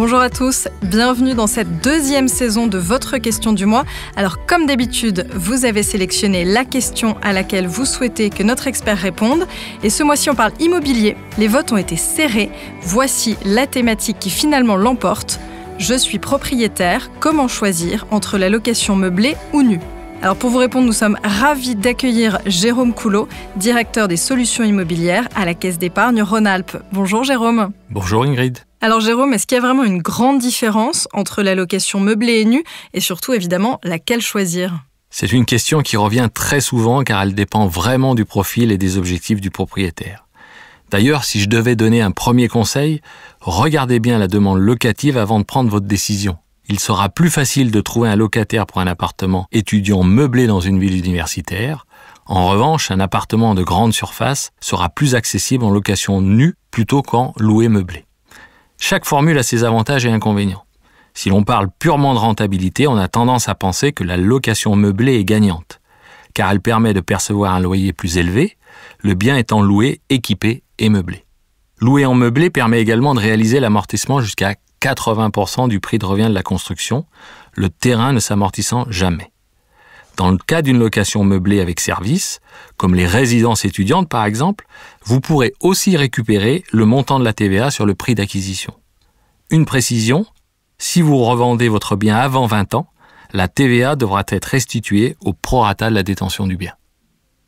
Bonjour à tous, bienvenue dans cette deuxième saison de votre question du mois. Alors comme d'habitude, vous avez sélectionné la question à laquelle vous souhaitez que notre expert réponde. Et ce mois-ci, on parle immobilier. Les votes ont été serrés. Voici la thématique qui finalement l'emporte. Je suis propriétaire, comment choisir entre la location meublée ou nue alors pour vous répondre, nous sommes ravis d'accueillir Jérôme Coulot, directeur des solutions immobilières à la Caisse d'épargne Rhône-Alpes. Bonjour Jérôme. Bonjour Ingrid. Alors Jérôme, est-ce qu'il y a vraiment une grande différence entre la location meublée et nue et surtout évidemment laquelle choisir C'est une question qui revient très souvent car elle dépend vraiment du profil et des objectifs du propriétaire. D'ailleurs, si je devais donner un premier conseil, regardez bien la demande locative avant de prendre votre décision il sera plus facile de trouver un locataire pour un appartement étudiant meublé dans une ville universitaire. En revanche, un appartement de grande surface sera plus accessible en location nue plutôt qu'en loué meublé. Chaque formule a ses avantages et inconvénients. Si l'on parle purement de rentabilité, on a tendance à penser que la location meublée est gagnante, car elle permet de percevoir un loyer plus élevé, le bien étant loué, équipé et meublé. Louer en meublé permet également de réaliser l'amortissement jusqu'à 80% du prix de revient de la construction, le terrain ne s'amortissant jamais. Dans le cas d'une location meublée avec service, comme les résidences étudiantes par exemple, vous pourrez aussi récupérer le montant de la TVA sur le prix d'acquisition. Une précision, si vous revendez votre bien avant 20 ans, la TVA devra être restituée au prorata de la détention du bien.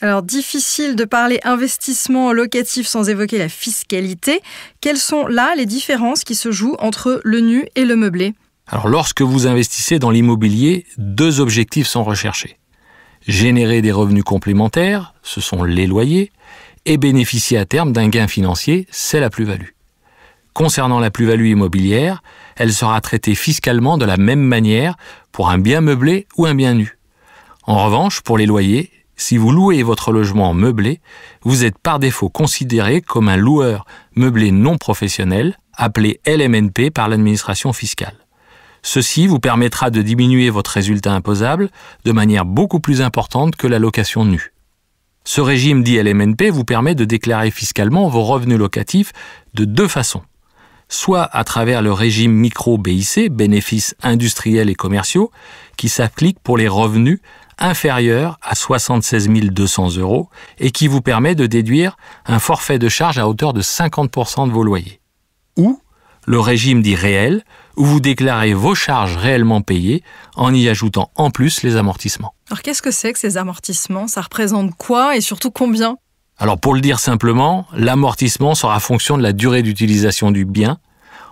Alors, difficile de parler investissement locatif sans évoquer la fiscalité. Quelles sont là les différences qui se jouent entre le nu et le meublé Alors, lorsque vous investissez dans l'immobilier, deux objectifs sont recherchés. Générer des revenus complémentaires, ce sont les loyers, et bénéficier à terme d'un gain financier, c'est la plus-value. Concernant la plus-value immobilière, elle sera traitée fiscalement de la même manière pour un bien meublé ou un bien nu. En revanche, pour les loyers, si vous louez votre logement meublé, vous êtes par défaut considéré comme un loueur meublé non professionnel, appelé LMNP par l'administration fiscale. Ceci vous permettra de diminuer votre résultat imposable de manière beaucoup plus importante que la location nue. Ce régime dit LMNP vous permet de déclarer fiscalement vos revenus locatifs de deux façons. Soit à travers le régime micro-BIC, bénéfices industriels et commerciaux, qui s'applique pour les revenus inférieur à 76 200 euros et qui vous permet de déduire un forfait de charge à hauteur de 50% de vos loyers. Ou le régime dit réel, où vous déclarez vos charges réellement payées en y ajoutant en plus les amortissements. Alors qu'est-ce que c'est que ces amortissements Ça représente quoi et surtout combien alors pour le dire simplement, l'amortissement sera fonction de la durée d'utilisation du bien,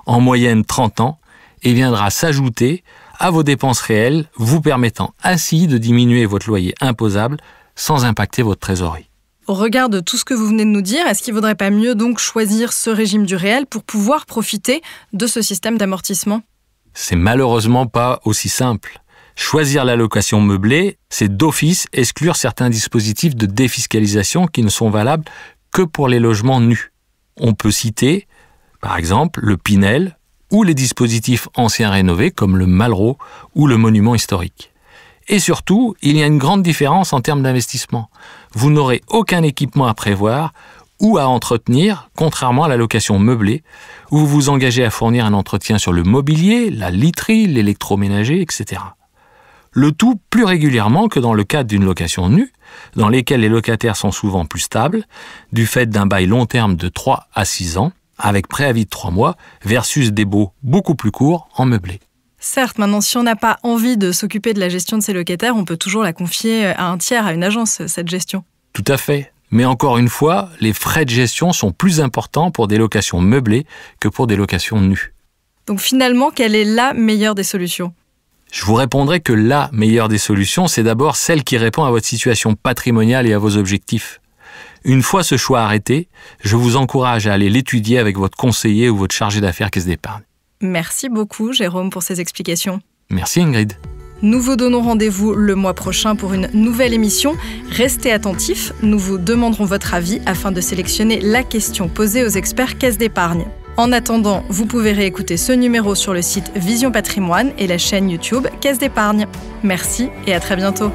en moyenne 30 ans, et viendra s'ajouter à vos dépenses réelles, vous permettant ainsi de diminuer votre loyer imposable sans impacter votre trésorerie. Au regard de tout ce que vous venez de nous dire, est-ce qu'il ne vaudrait pas mieux donc choisir ce régime du réel pour pouvoir profiter de ce système d'amortissement C'est malheureusement pas aussi simple. Choisir la location meublée, c'est d'office exclure certains dispositifs de défiscalisation qui ne sont valables que pour les logements nus. On peut citer, par exemple, le Pinel, ou les dispositifs anciens rénovés comme le Malraux ou le monument historique. Et surtout, il y a une grande différence en termes d'investissement. Vous n'aurez aucun équipement à prévoir ou à entretenir, contrairement à la location meublée, où vous vous engagez à fournir un entretien sur le mobilier, la literie, l'électroménager, etc. Le tout plus régulièrement que dans le cadre d'une location nue, dans lesquelles les locataires sont souvent plus stables, du fait d'un bail long terme de 3 à 6 ans, avec préavis de trois mois versus des baux beaucoup plus courts en meublé. Certes, maintenant, si on n'a pas envie de s'occuper de la gestion de ses locataires, on peut toujours la confier à un tiers, à une agence, cette gestion. Tout à fait. Mais encore une fois, les frais de gestion sont plus importants pour des locations meublées que pour des locations nues. Donc finalement, quelle est la meilleure des solutions Je vous répondrai que la meilleure des solutions, c'est d'abord celle qui répond à votre situation patrimoniale et à vos objectifs. Une fois ce choix arrêté, je vous encourage à aller l'étudier avec votre conseiller ou votre chargé d'affaires caisse d'épargne. Merci beaucoup Jérôme pour ces explications. Merci Ingrid. Nous vous donnons rendez-vous le mois prochain pour une nouvelle émission. Restez attentifs, nous vous demanderons votre avis afin de sélectionner la question posée aux experts caisse d'épargne. En attendant, vous pouvez réécouter ce numéro sur le site Vision Patrimoine et la chaîne YouTube Caisse d'épargne. Merci et à très bientôt.